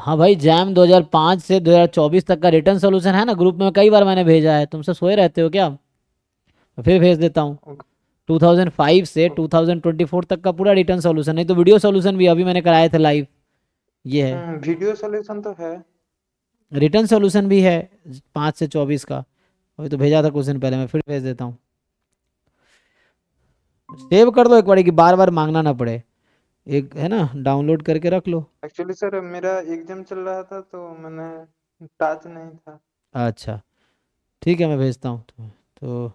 हाँ भाई जैम 2005 से 2024 तक का रिटर्न सोल्यूशन है ना ग्रुप में कई बार मैंने भेजा है तुमसे सोए रहते हो क्या मैं फिर भेज देता हूँ 2005 से 2024 तक का पूरा रिटर्न सोल्यूशन नहीं तो वीडियो सोल्यूशन भी अभी मैंने कराया था लाइव ये है वीडियो हम्म, सोल्यूशन तो है रिटर्न सोल्यूशन भी है पाँच से चौबीस का अभी तो भेजा था कुछ दिन पहले मैं फिर भेज देता हूँ सेव कर दो एक बार कि बार बार मांगना ना पड़े एक है ना डाउनलोड करके रख लो एक्चुअली सर मेरा एग्जाम चल रहा था तो मैंने टच नहीं था अच्छा ठीक है मैं भेजता हूँ तुम्हें तो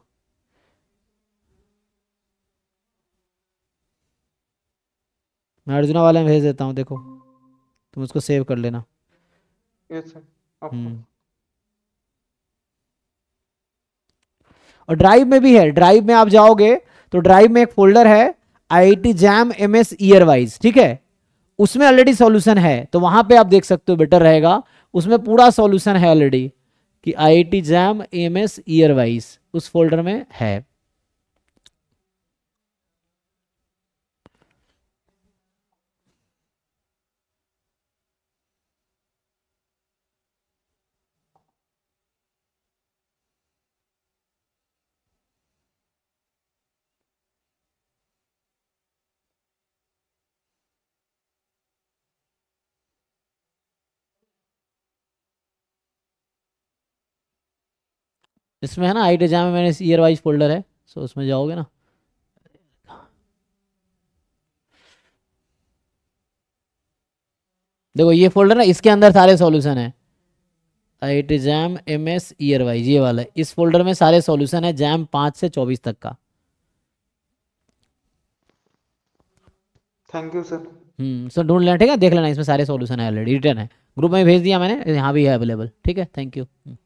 मैं अर्जुना वाले में भेज देता हूँ देखो तुम उसको सेव कर लेना हम्म और ड्राइव में भी है ड्राइव में आप जाओगे तो ड्राइव में एक फोल्डर है IIT JAM MS year wise ठीक है उसमें ऑलरेडी सॉल्यूशन है तो वहां पे आप देख सकते हो बेटर रहेगा उसमें पूरा सॉल्यूशन है ऑलरेडी कि IIT JAM MS year wise उस फोल्डर में है इसमें है ना आई डिजाम में मैंने ईयर वाइज फोल्डर है सो उसमें जाओगे ना देखो ये फोल्डर ना इसके अंदर सारे सॉल्यूशन है I T JAM M S year wise ये वाला इस फोल्डर में सारे सॉल्यूशन है जैम पांच से चौबीस तक का thank you sir hmm sir ढूंढ लेना ठीक है देख लेना इसमें सारे सॉल्यूशन है ऑलरेडी रिटर्न है ग्रुप में भेज दिया मैंने यहाँ भी है अवेलेबल ठीक है थैंक यू